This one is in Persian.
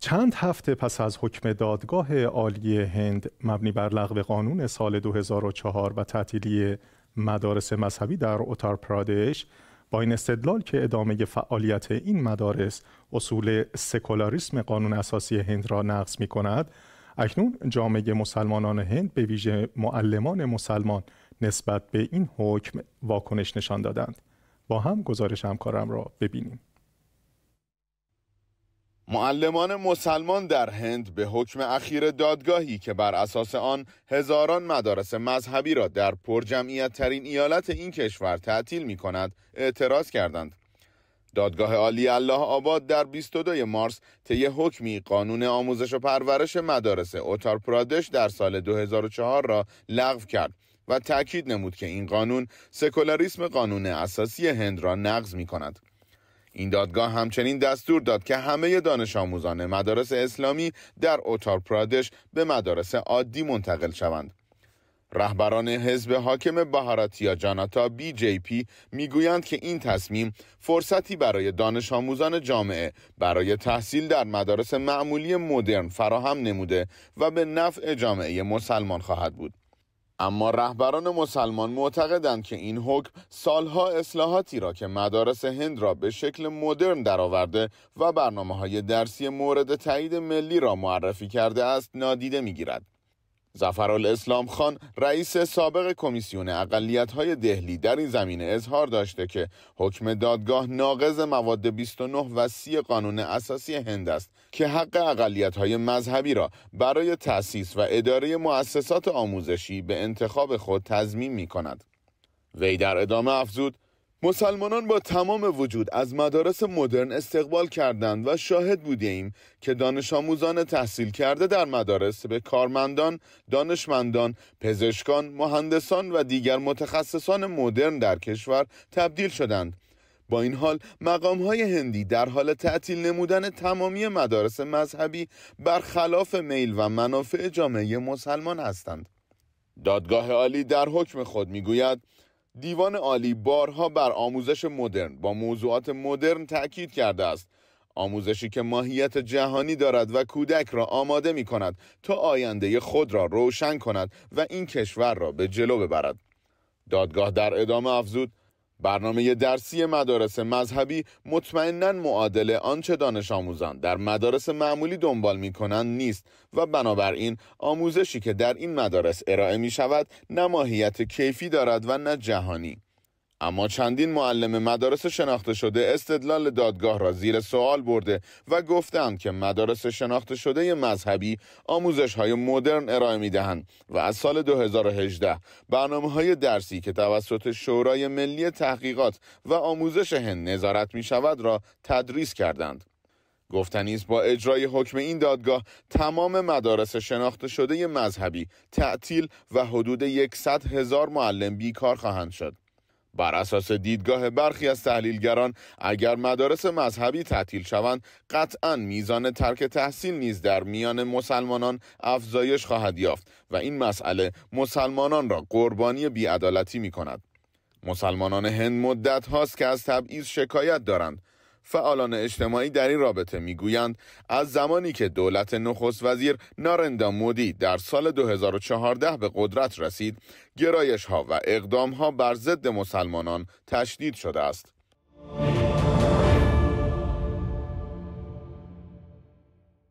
چند هفته پس از حکم دادگاه عالی هند مبنی بر لغو قانون سال 2004 و تعطیلی مدارس مذهبی در اتار پرادش با این استدلال که ادامه فعالیت این مدارس اصول سکولاریسم قانون اساسی هند را نقض می کند اکنون جامعه مسلمانان هند به ویژه معلمان مسلمان نسبت به این حکم واکنش نشان دادند با هم گزارش همکارم را ببینیم معلمان مسلمان در هند به حکم اخیر دادگاهی که بر اساس آن هزاران مدارس مذهبی را در پرجمعیت ترین ایالت این کشور تعطیل می کند اعتراض کردند. دادگاه عالی الله آباد در 22 مارس طی حکمی قانون آموزش و پرورش مدارس اوتار پرادش در سال 2004 را لغو کرد و تاکید نمود که این قانون سکولاریسم قانون اساسی هند را نقض می کند. این دادگاه همچنین دستور داد که همه دانش آموزان مدارس اسلامی در اوتار پرادش به مدارس عادی منتقل شوند. رهبران حزب حاکم بهاراتیا جاناتا بی جی پی میگویند که این تصمیم فرصتی برای دانش آموزان جامعه برای تحصیل در مدارس معمولی مدرن فراهم نموده و به نفع جامعه مسلمان خواهد بود. اما رهبران مسلمان معتقدند که این حکم سالها اصلاحاتی را که مدارس هند را به شکل مدرن درآورده و برنامه های درسی مورد تایید ملی را معرفی کرده است نادیده میگیرد. زفرالاسلام خان رئیس سابق کمیسیون های دهلی در این زمینه اظهار داشته که حکم دادگاه ناقض مواد 29 و 30 قانون اساسی هند است که حق های مذهبی را برای تأسیس و اداره مؤسسات آموزشی به انتخاب خود تضمین می‌کند. وی در ادامه افزود مسلمانان با تمام وجود از مدارس مدرن استقبال کردند و شاهد بودیم که دانش آموزان تحصیل کرده در مدارس به کارمندان، دانشمندان، پزشکان، مهندسان و دیگر متخصصان مدرن در کشور تبدیل شدند. با این حال مقام های هندی در حال تعطیل نمودن تمامی مدارس مذهبی برخلاف میل و منافع جامعه مسلمان هستند. دادگاه عالی در حکم خود میگوید دیوان عالی بارها بر آموزش مدرن با موضوعات مدرن تاکید کرده است آموزشی که ماهیت جهانی دارد و کودک را آماده می کند تا آینده خود را روشن کند و این کشور را به جلو ببرد دادگاه در ادامه افزود برنامه درسی مدارس مذهبی مطمئنا معادل آنچه دانش آموزان در مدارس معمولی دنبال می کنند نیست و بنابراین آموزشی که در این مدارس ارائه می شود نه ماهیت کیفی دارد و نه جهانی اما چندین معلم مدارس شناخته شده استدلال دادگاه را زیر سوال برده و گفتند که مدارس شناخته شده مذهبی آموزش های مدرن ارائه می دهند و از سال 2018 برنامه های درسی که توسط شورای ملی تحقیقات و آموزش هند نظارت می شود را تدریس کردند. گفتنی است با اجرای حکم این دادگاه تمام مدارس شناخته شده مذهبی تعطیل و حدود 100 هزار معلم بیکار خواهند شد. بر اساس دیدگاه برخی از تحلیلگران اگر مدارس مذهبی تعطیل شوند قطعا میزان ترک تحصیل نیز در میان مسلمانان افزایش خواهد یافت و این مسئله مسلمانان را قربانی بیعدالتی می کند. مسلمانان هند مدت هاست که از تبعیض شکایت دارند فعالان اجتماعی در این رابطه میگویند از زمانی که دولت نخست وزیر نارندا مودی در سال 2014 به قدرت رسید گرایش ها و اقدام ها بر ضد مسلمانان تشدید شده است.